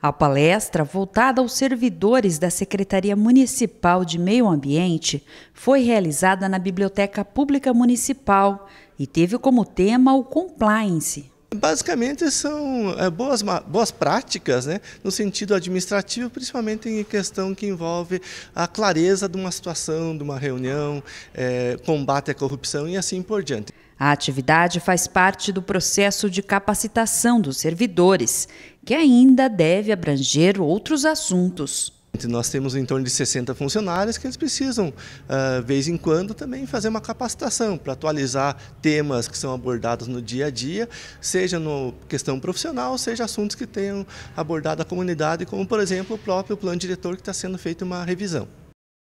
A palestra, voltada aos servidores da Secretaria Municipal de Meio Ambiente, foi realizada na Biblioteca Pública Municipal e teve como tema o compliance. Basicamente são é, boas, boas práticas né, no sentido administrativo, principalmente em questão que envolve a clareza de uma situação, de uma reunião, é, combate à corrupção e assim por diante. A atividade faz parte do processo de capacitação dos servidores, que ainda deve abranger outros assuntos. Nós temos em torno de 60 funcionários que eles precisam, uh, vez em quando, também fazer uma capacitação para atualizar temas que são abordados no dia a dia, seja no questão profissional, seja assuntos que tenham abordado a comunidade, como, por exemplo, o próprio plano diretor que está sendo feita uma revisão.